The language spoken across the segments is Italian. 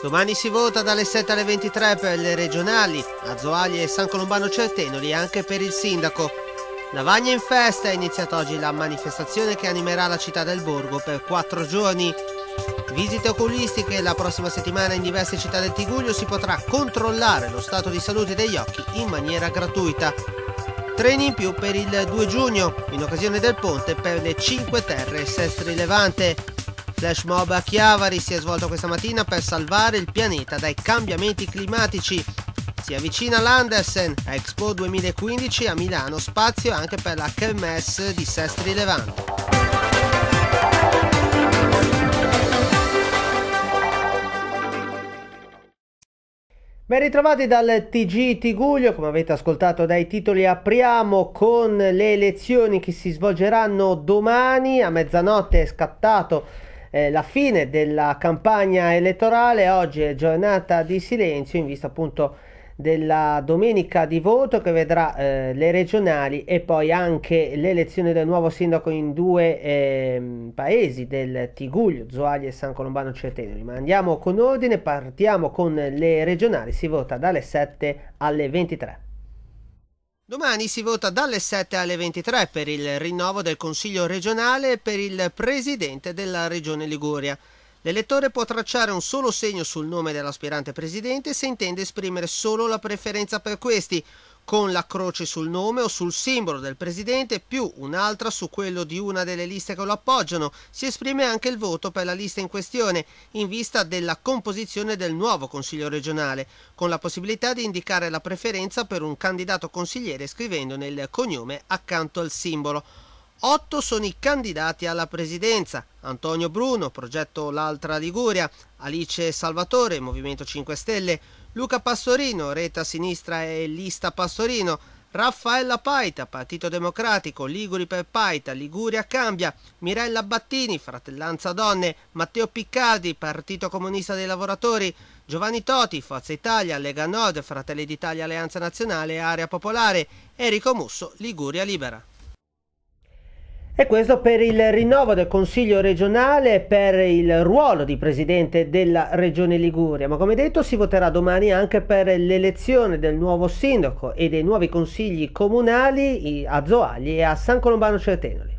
Domani si vota dalle 7 alle 23 per le regionali, a Zoaglie e San Colombano Certenoli anche per il sindaco. Lavagna in festa è iniziata oggi la manifestazione che animerà la città del borgo per quattro giorni. Visite oculistiche la prossima settimana in diverse città del Tiguglio si potrà controllare lo stato di salute degli occhi in maniera gratuita. Treni in più per il 2 giugno, in occasione del ponte per le 5 terre e Sestri Levante. Flash mob a Chiavari si è svolto questa mattina per salvare il pianeta dai cambiamenti climatici. Si avvicina l'Andersen, Expo 2015 a Milano, spazio anche per la KMS di Sestri Levante. Ben ritrovati dal TG Tiguglio, come avete ascoltato dai titoli apriamo con le elezioni che si svolgeranno domani a mezzanotte è scattato eh, la fine della campagna elettorale, oggi è giornata di silenzio in vista appunto della domenica di voto che vedrà eh, le regionali e poi anche l'elezione del nuovo sindaco in due eh, paesi del Tiguglio, Zoagli e San Colombano Certeneri. Ma andiamo con ordine, partiamo con le regionali, si vota dalle 7 alle 23. Domani si vota dalle 7 alle 23 per il rinnovo del Consiglio regionale e per il Presidente della Regione Liguria. L'elettore può tracciare un solo segno sul nome dell'aspirante presidente se intende esprimere solo la preferenza per questi, con la croce sul nome o sul simbolo del presidente più un'altra su quello di una delle liste che lo appoggiano. Si esprime anche il voto per la lista in questione in vista della composizione del nuovo Consiglio regionale, con la possibilità di indicare la preferenza per un candidato consigliere scrivendone il cognome accanto al simbolo. Otto sono i candidati alla presidenza. Antonio Bruno, progetto L'Altra Liguria, Alice Salvatore, Movimento 5 Stelle, Luca Pastorino, reta sinistra e lista Pastorino, Raffaella Paita, Partito Democratico, Liguri per Paita, Liguria Cambia, Mirella Battini, Fratellanza Donne, Matteo Piccardi, Partito Comunista dei Lavoratori, Giovanni Toti, Forza Italia, Lega Nord, Fratelli d'Italia, Alleanza Nazionale, Area Popolare, Enrico Musso, Liguria Libera. E questo per il rinnovo del Consiglio regionale e per il ruolo di presidente della Regione Liguria. Ma come detto si voterà domani anche per l'elezione del nuovo sindaco e dei nuovi consigli comunali a Zoagli e a San Colombano Certenoli.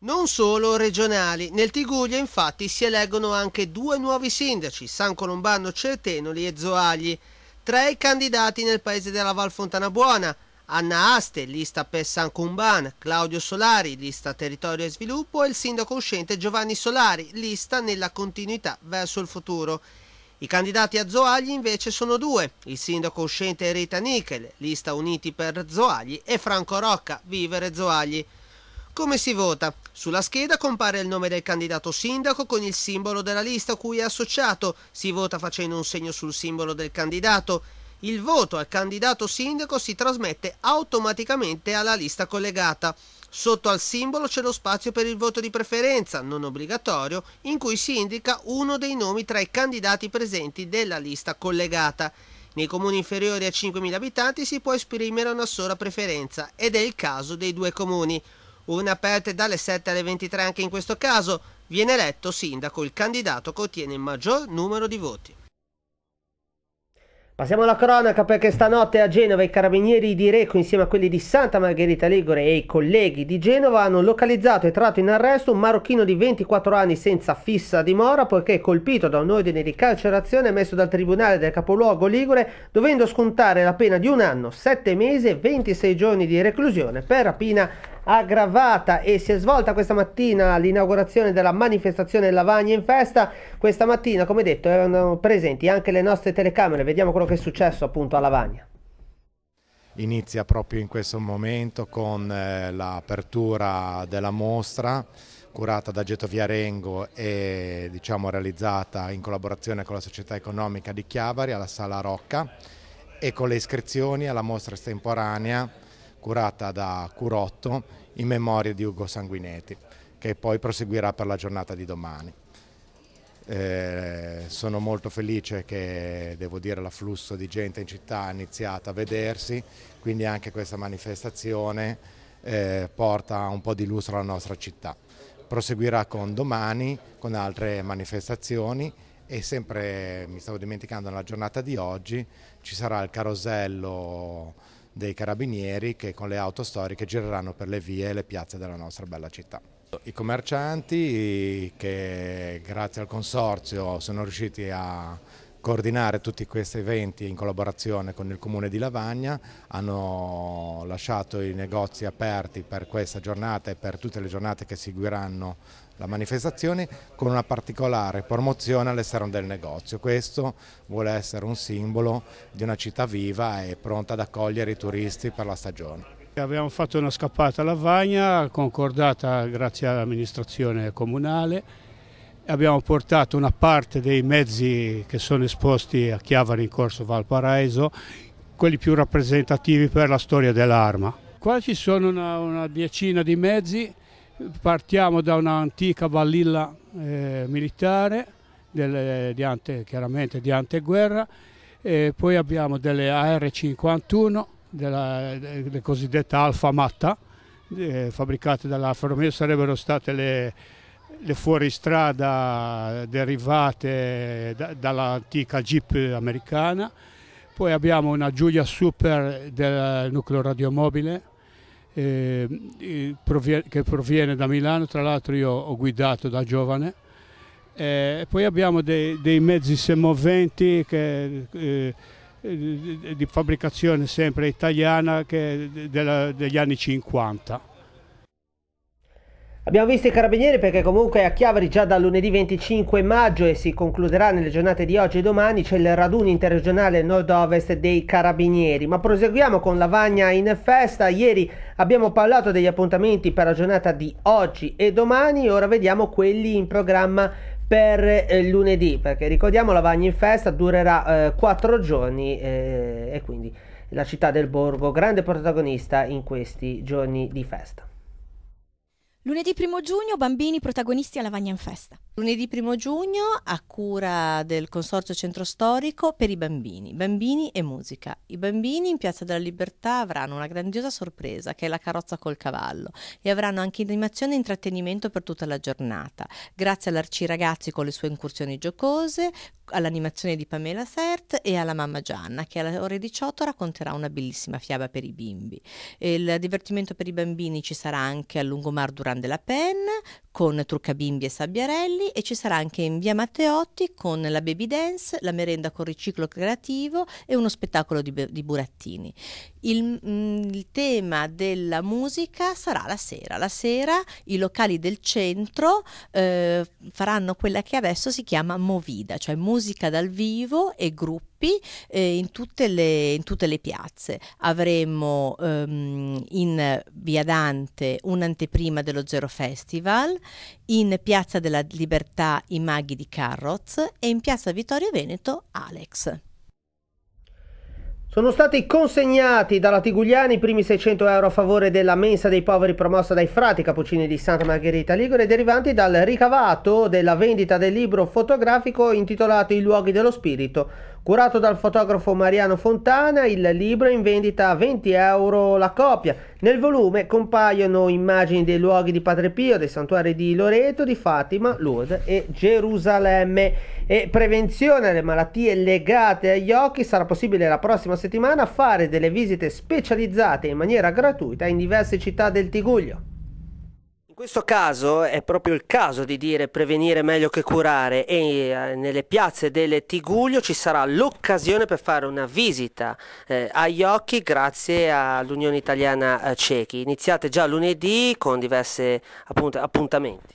Non solo regionali, nel Tiguglia infatti si eleggono anche due nuovi sindaci, San Colombano Certenoli e Zoagli. Tre candidati nel paese della Val Fontana Buona, Anna Aste, lista per San Cumban, Claudio Solari, lista Territorio e Sviluppo e il sindaco uscente Giovanni Solari, lista nella continuità verso il futuro. I candidati a Zoagli invece sono due, il sindaco uscente Rita Nichel, lista Uniti per Zoagli e Franco Rocca, Vivere Zoagli. Come si vota? Sulla scheda compare il nome del candidato sindaco con il simbolo della lista a cui è associato, si vota facendo un segno sul simbolo del candidato il voto al candidato sindaco si trasmette automaticamente alla lista collegata. Sotto al simbolo c'è lo spazio per il voto di preferenza, non obbligatorio, in cui si indica uno dei nomi tra i candidati presenti della lista collegata. Nei comuni inferiori a 5.000 abitanti si può esprimere una sola preferenza ed è il caso dei due comuni. Una aperta dalle 7 alle 23 anche in questo caso. Viene eletto sindaco il candidato che ottiene il maggior numero di voti. Passiamo alla cronaca perché stanotte a Genova i carabinieri di Reco insieme a quelli di Santa Margherita Ligure e i colleghi di Genova hanno localizzato e tratto in arresto un marocchino di 24 anni senza fissa dimora poiché colpito da un ordine di carcerazione emesso dal tribunale del capoluogo Ligure dovendo scontare la pena di un anno, 7 mesi e 26 giorni di reclusione per rapina aggravata e si è svolta questa mattina l'inaugurazione della manifestazione Lavagna in festa. Questa mattina, come detto, erano presenti anche le nostre telecamere. Vediamo quello che è successo appunto a Lavagna inizia proprio in questo momento con eh, l'apertura della mostra curata da Geto Viarengo e diciamo, realizzata in collaborazione con la società economica di Chiavari alla Sala Rocca e con le iscrizioni alla mostra estemporanea curata da Curotto in memoria di Ugo Sanguinetti, che poi proseguirà per la giornata di domani. Eh, sono molto felice che devo dire l'afflusso di gente in città è iniziato a vedersi, quindi anche questa manifestazione eh, porta un po' di lustro alla nostra città. Proseguirà con domani, con altre manifestazioni e sempre, mi stavo dimenticando, nella giornata di oggi ci sarà il carosello dei carabinieri che con le auto storiche gireranno per le vie e le piazze della nostra bella città. I commercianti che grazie al consorzio sono riusciti a coordinare tutti questi eventi in collaborazione con il Comune di Lavagna, hanno lasciato i negozi aperti per questa giornata e per tutte le giornate che seguiranno la manifestazione con una particolare promozione all'esterno del negozio. Questo vuole essere un simbolo di una città viva e pronta ad accogliere i turisti per la stagione. Abbiamo fatto una scappata a Lavagna, concordata grazie all'amministrazione comunale, abbiamo portato una parte dei mezzi che sono esposti a Chiavari in corso Valparaiso, quelli più rappresentativi per la storia dell'arma. Qua ci sono una, una diecina di mezzi, partiamo da un'antica vallilla eh, militare, delle, di ante, chiaramente di anteguerra, e poi abbiamo delle AR-51, della, le cosiddette Alfa Matta, eh, fabbricate dall'Alfa Romeo, sarebbero state le le fuoristrada derivate da, dall'antica Jeep americana, poi abbiamo una Giulia Super del nucleo radiomobile eh, che proviene da Milano, tra l'altro io ho guidato da giovane. Eh, poi abbiamo dei, dei mezzi semoventi che, eh, di fabbricazione sempre italiana della, degli anni 50 Abbiamo visto i carabinieri perché comunque a Chiavari già da lunedì 25 maggio e si concluderà nelle giornate di oggi e domani c'è il raduno interregionale nord-ovest dei carabinieri. Ma proseguiamo con Lavagna in festa. Ieri abbiamo parlato degli appuntamenti per la giornata di oggi e domani, ora vediamo quelli in programma per eh, lunedì, perché ricordiamo Lavagna in festa durerà eh, giorni eh, e quindi la città del borgo grande protagonista in questi giorni di festa. Lunedì 1 giugno, bambini protagonisti alla Vagna in Festa. Lunedì 1 giugno, a cura del Consorzio Centro Storico per i bambini, bambini e musica. I bambini in Piazza della Libertà avranno una grandiosa sorpresa, che è la carrozza col cavallo, e avranno anche animazione e intrattenimento per tutta la giornata, grazie all'Arci Ragazzi con le sue incursioni giocose, all'animazione di Pamela Sert e alla mamma Gianna, che alle ore 18 racconterà una bellissima fiaba per i bimbi. Il divertimento per i bambini ci sarà anche a lungomar durante Restaurant della Penna con Trucca Bimbi e Sabbiarelli e ci sarà anche in via Matteotti con la baby dance, la merenda con riciclo creativo e uno spettacolo di, di burattini. Il, mh, mm, il, tema della musica sarà la sera. La sera i locali del centro eh, faranno quella che adesso si chiama Movida, cioè musica dal vivo e gruppi tempi eh, in, tutte le, in, tutte le, piazze. Avremo ehm, in Via Dante un'anteprima dello Zero Festival, in Piazza della Libertà i Maghi di Carroz e in Piazza Vittorio Veneto Alex. Sono stati consegnati dalla Tigugliani i primi 600 euro a favore della mensa dei poveri promossa dai frati cappuccini di Santa Margherita Ligure derivanti dal ricavato della vendita del libro fotografico intitolato I luoghi dello spirito Curato dal fotografo Mariano Fontana, il libro è in vendita a 20 euro la copia. Nel volume compaiono immagini dei luoghi di Padre Pio, dei santuari di Loreto, di Fatima, Lourdes e Gerusalemme. E prevenzione alle malattie legate agli occhi sarà possibile la prossima settimana fare delle visite specializzate in maniera gratuita in diverse città del Tiguglio. In questo caso è proprio il caso di dire prevenire meglio che curare e eh, nelle piazze del Tiguglio ci sarà l'occasione per fare una visita eh, agli occhi grazie all'Unione Italiana eh, Ciechi. Iniziate già lunedì con diversi appunt- appuntamenti.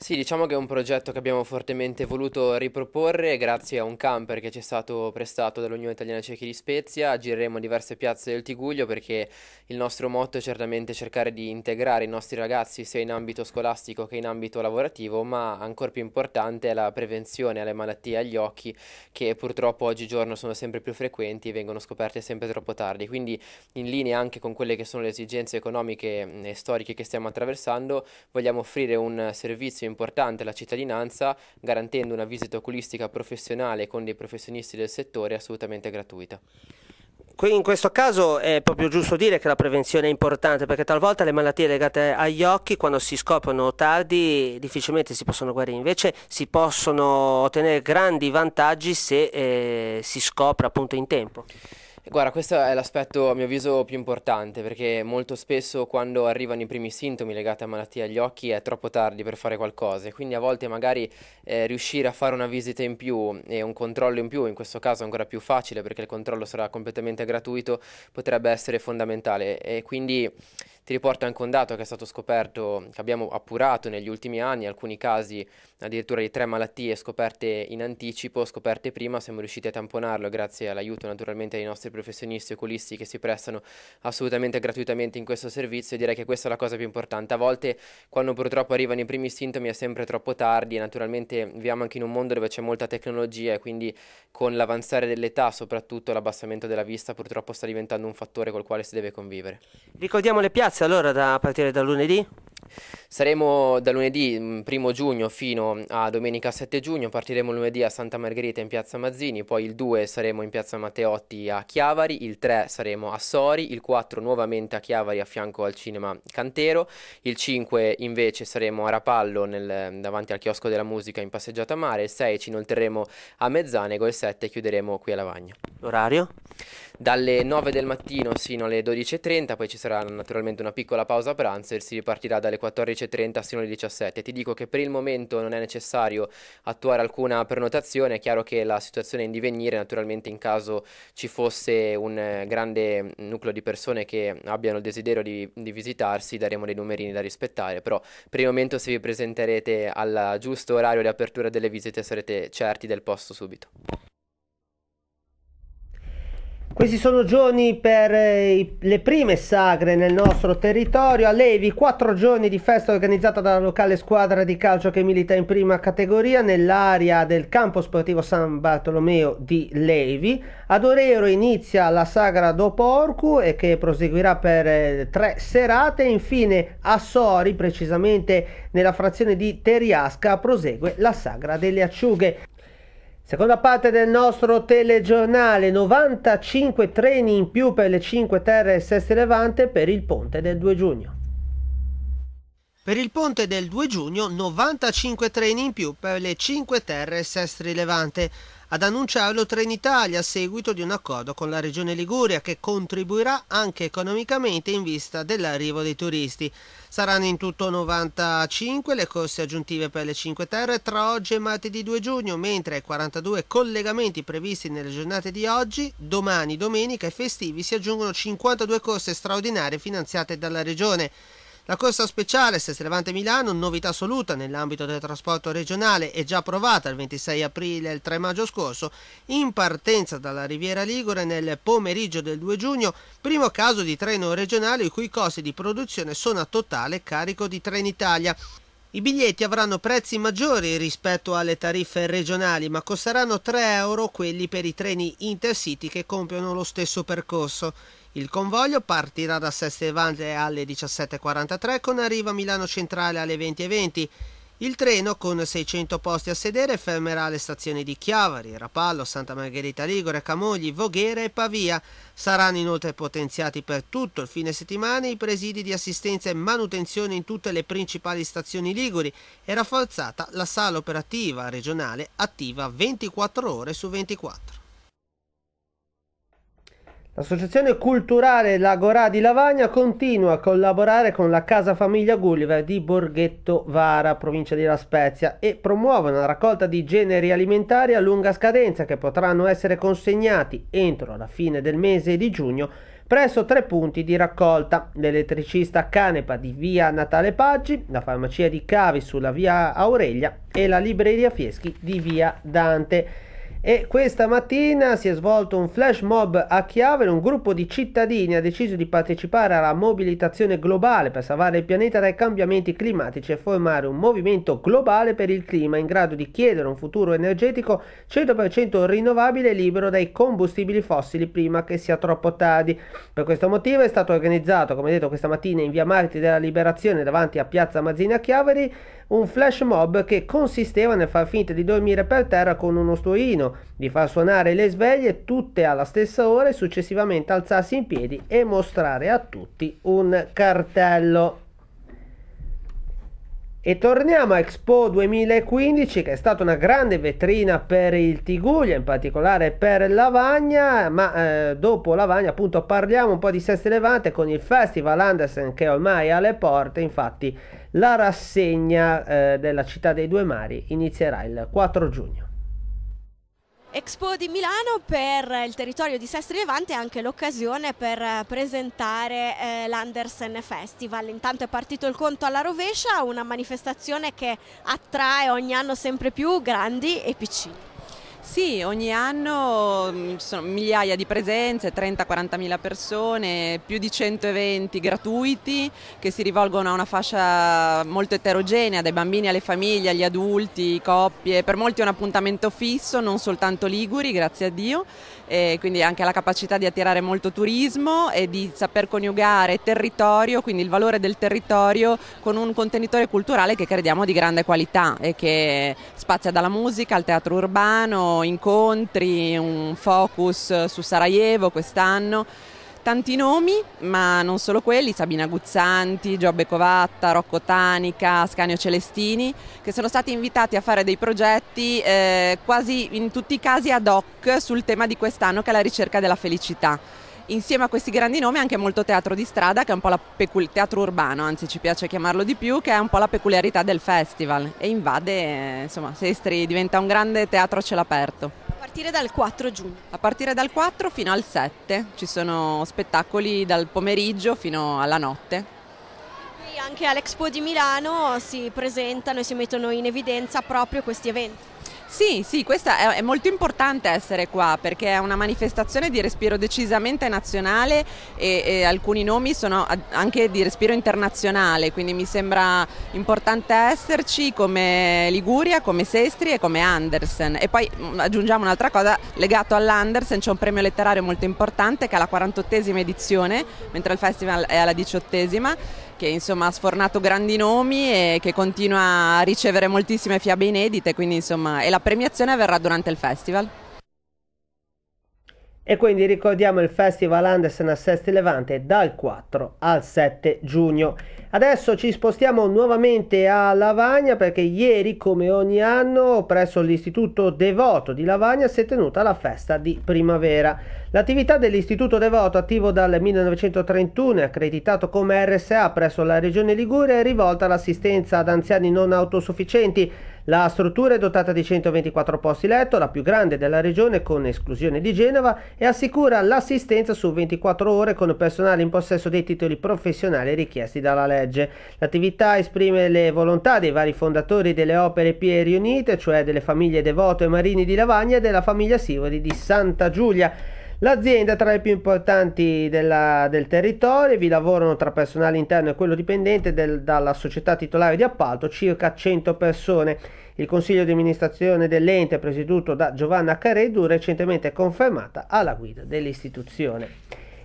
Sì, diciamo che è un progetto che abbiamo fortemente voluto riproporre grazie a un camper che ci è stato prestato dall'Unione Italiana Ciechi di Spezia. Gireremo diverse piazze del Tiguglio perché il nostro motto è certamente cercare di integrare i nostri ragazzi sia in ambito scolastico che in ambito lavorativo, ma ancora più importante è la prevenzione alle malattie agli occhi che purtroppo oggigiorno sono sempre più frequenti e vengono scoperte sempre troppo tardi. Quindi in linea anche con quelle che sono le esigenze economiche e storiche che stiamo attraversando, vogliamo offrire un servizio importante la cittadinanza garantendo una visita oculistica professionale con dei professionisti del settore assolutamente gratuita. In questo caso è proprio giusto dire che la prevenzione è importante perché talvolta le malattie legate agli occhi quando si scoprono tardi difficilmente si possono guarire, invece si possono ottenere grandi vantaggi se eh, si scopre appunto in tempo. Guarda, questo è l'aspetto a mio avviso più importante perché molto spesso quando arrivano i primi sintomi legati a malattie agli occhi è troppo tardi per fare qualcosa e quindi a volte magari eh, riuscire a fare una visita in più e un controllo in più, in questo caso ancora più facile perché il controllo sarà completamente gratuito, potrebbe essere fondamentale e quindi ti riporto anche un dato che è stato scoperto, che abbiamo appurato negli ultimi anni, alcuni casi addirittura di tre malattie scoperte in anticipo, scoperte prima, siamo riusciti a tamponarlo grazie all'aiuto naturalmente dei nostri professionisti oculisti che si prestano assolutamente gratuitamente in questo servizio e direi che questa è la cosa più importante. A volte quando purtroppo arrivano i primi sintomi è sempre troppo tardi e naturalmente viviamo anche in un mondo dove c'è molta tecnologia e quindi con l'avanzare dell'età soprattutto l'abbassamento della vista purtroppo sta diventando un fattore col quale si deve convivere. Ricordiamo le piazze allora, da, partire da lunedì? Saremo da lunedì 1 mm, giugno fino a domenica 7 giugno, partiremo lunedì a Santa Margherita in piazza Mazzini, poi il 2 saremo in piazza Matteotti a Chiavari, il 3 saremo a Sori, il 4 nuovamente a Chiavari a fianco al cinema Cantero, il 5 invece saremo a Rapallo nel, davanti al chiosco della musica in passeggiata mare, il 6 ci inolteremo a Mezzanego e il 7 chiuderemo qui a Lavagna. L'orario? Dalle 9 del mattino fino alle 12.30, poi ci sarà naturalmente una piccola pausa pranzo e si ripartirà dalle 14 19.30 sino alle 17. Ti dico che per il momento non è necessario attuare alcuna prenotazione, è chiaro che la situazione è in divenire, naturalmente in caso ci fosse un eh, grande nucleo di persone che abbiano il desiderio di, di visitarsi daremo dei numerini da rispettare, però per il momento se vi presenterete al giusto orario di apertura delle visite sarete certi del posto subito. Questi sono giorni per eh, le prime sagre nel nostro territorio. A Levi, quattro giorni di festa organizzata dalla locale squadra di calcio che milita in prima categoria nell'area del campo sportivo San Bartolomeo di Levi. Ad Orero inizia la sagra dopo Orcu e che proseguirà per eh, tre serate. Infine a Sori, precisamente nella frazione di Teriasca, prosegue la sagra delle acciughe. Seconda parte del nostro telegiornale, 95 treni in più per le 5 terre e Sesti Levante per il ponte del 2 giugno. Per il ponte del 2 giugno 95 treni in più per le 5 terre e Sestri Levante. Ad annunciarlo Trenitalia a seguito di un accordo con la Regione Liguria che contribuirà anche economicamente in vista dell'arrivo dei turisti. Saranno in tutto 95 le corse aggiuntive per le 5 terre tra oggi e martedì 2 giugno, mentre 42 collegamenti previsti nelle giornate di oggi, domani, domenica e festivi si aggiungono 52 corse straordinarie finanziate dalla Regione. La corsa speciale Sestri Levante Milano, novità assoluta nell'ambito del trasporto regionale e già provata il 26 aprile e il 3 maggio scorso, in partenza dalla Riviera Ligure nel pomeriggio del 2 giugno, primo caso di treno regionale i cui costi di produzione sono a totale carico di Trenitalia. I biglietti avranno prezzi maggiori rispetto alle tariffe regionali, ma costeranno 3 euro quelli per i treni intercity che compiono lo stesso percorso. Il convoglio partirà da Sestevante alle 17.43 con arrivo a Milano Centrale alle 20.20 il treno, con 600 posti a sedere, fermerà le stazioni di Chiavari, Rapallo, Santa Margherita Ligure, Camogli, Voghera e Pavia. Saranno inoltre potenziati per tutto il fine settimana i presidi di assistenza e manutenzione in tutte le principali stazioni liguri e rafforzata la sala operativa regionale attiva 24 ore su 24. L'associazione culturale L'Agorà di Lavagna continua a collaborare con la Casa Famiglia Gulliver di Borghetto Vara, provincia di La Spezia, e promuove una raccolta di generi alimentari a lunga scadenza che potranno essere consegnati entro la fine del mese di giugno presso tre punti di raccolta, l'elettricista Canepa di via Natale Paggi, la farmacia di Cavi sulla via Aurelia e la libreria Fieschi di via Dante. E questa mattina si è svolto un flash mob a Chiavere, un gruppo di cittadini ha deciso di partecipare alla mobilitazione globale per salvare il pianeta dai cambiamenti climatici e formare un movimento globale per il clima in grado di chiedere un futuro energetico 100% rinnovabile e libero dai combustibili fossili prima che sia troppo tardi. Per questo motivo è stato organizzato, come detto questa mattina, in via Marti della Liberazione davanti a Piazza Mazzini a Chiaveri un flash mob che consisteva nel far finta di dormire per terra con uno stuino di far suonare le sveglie tutte alla stessa ora e successivamente alzarsi in piedi e mostrare a tutti un cartello. E torniamo a Expo 2015 che è stata una grande vetrina per il Tiguglia, in particolare per Lavagna, ma eh, dopo Lavagna appunto parliamo un po' di Sesti Levante con il Festival Andersen che ormai è alle porte, infatti la rassegna eh, della città dei due mari inizierà il 4 giugno. Expo di Milano per il territorio di Sestri Levante è anche l'occasione per presentare eh, l'Andersen Festival. Intanto è partito il conto alla rovescia, una manifestazione che attrae ogni anno sempre più grandi e piccini. Sì, ogni anno mm, ci sono migliaia di presenze, 30-40 mila persone, più di 100 eventi gratuiti che si rivolgono a una fascia molto eterogenea, dai bambini alle famiglie, agli adulti, coppie. Per molti è un appuntamento fisso, non soltanto Liguri, grazie a Dio, e quindi anche la capacità di attirare molto turismo e di saper coniugare territorio, quindi il valore del territorio, con un contenitore culturale che crediamo di grande qualità e che spazia dalla musica al teatro urbano incontri, un focus su Sarajevo quest'anno tanti nomi, ma non solo quelli, Sabina Guzzanti, Giobbe Covatta, Rocco Tanica, Scanio Celestini, che sono stati invitati a fare dei progetti eh, quasi in tutti i casi ad hoc sul tema di quest'anno che è la ricerca della felicità insieme a questi grandi nomi anche molto teatro di strada, che è un po' la pecul- teatro urbano, anzi ci piace chiamarlo di più, che è un po' la peculiarità del festival e invade, eh, insomma, Sestri diventa un grande teatro a cielo aperto. A partire dal 4 giugno? A partire dal 4 fino al 7, ci sono spettacoli dal pomeriggio fino alla notte. anche all'Expo di Milano si presentano e si mettono in evidenza proprio questi eventi. Sì, sì, questa è, molto importante essere qua perché è una manifestazione di respiro decisamente nazionale e, e, alcuni nomi sono anche di respiro internazionale, quindi mi sembra importante esserci come Liguria, come Sestri e come Andersen. E poi mm, aggiungiamo un'altra cosa, legato all'Andersen c'è un premio letterario molto importante che è la 48esima edizione, mentre il festival è alla 18esima che insomma, ha sfornato grandi nomi e che continua a ricevere moltissime fiabe inedite, quindi insomma, e la premiazione avverrà durante il festival. E quindi ricordiamo il Festival Andersen a Sesti Levante dal 4 al 7 giugno. Adesso ci spostiamo nuovamente a Lavagna perché ieri, come ogni anno, presso l'Istituto Devoto di Lavagna si è tenuta la festa di primavera. L'attività dell'Istituto Devoto, attivo dal 1931 e accreditato come RSA presso la Regione Liguria, è rivolta all'assistenza ad anziani non autosufficienti la struttura è dotata di 124 posti letto, la più grande della regione con esclusione di Genova e assicura l'assistenza su 24 ore con personale in possesso dei titoli professionali richiesti dalla legge. L'attività esprime le volontà dei vari fondatori delle opere pie riunite, cioè delle famiglie Devoto e Marini di Lavagna e della famiglia Sivori di Santa Giulia. L'azienda tra le più importanti della, del territorio, vi lavorano tra personale interno e quello dipendente del, dalla società titolare di appalto circa 100 persone. Il consiglio di amministrazione dell'ente, presieduto da Giovanna Caredu, recentemente confermata alla guida dell'istituzione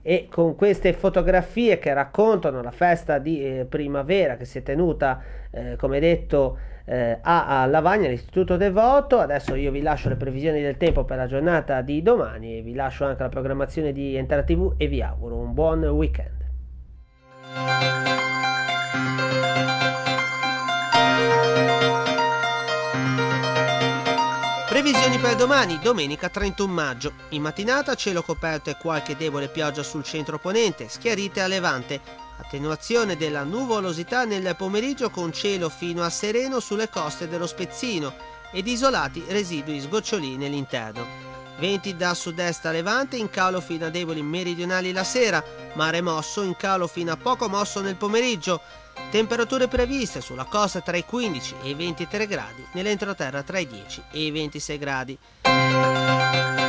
e con queste fotografie che raccontano la festa di eh, primavera che si è tenuta eh, come detto eh, a, a Lavagna, all'Istituto Devoto. Adesso io vi lascio le previsioni del tempo per la giornata di domani e vi lascio anche la programmazione di Entra TV e vi auguro un buon weekend. Previsioni per domani, domenica 31 maggio. In mattinata cielo coperto e qualche debole pioggia sul centro ponente, schiarite a levante Attenuazione della nuvolosità nel pomeriggio con cielo fino a sereno sulle coste dello Spezzino ed isolati residui sgocciolini nell'interno. Venti da sud-est a levante in calo fino a deboli meridionali la sera, mare mosso in calo fino a poco mosso nel pomeriggio. Temperature previste sulla costa tra i 15 e i 23 gradi, nell'entroterra tra i 10 e i 26 gradi.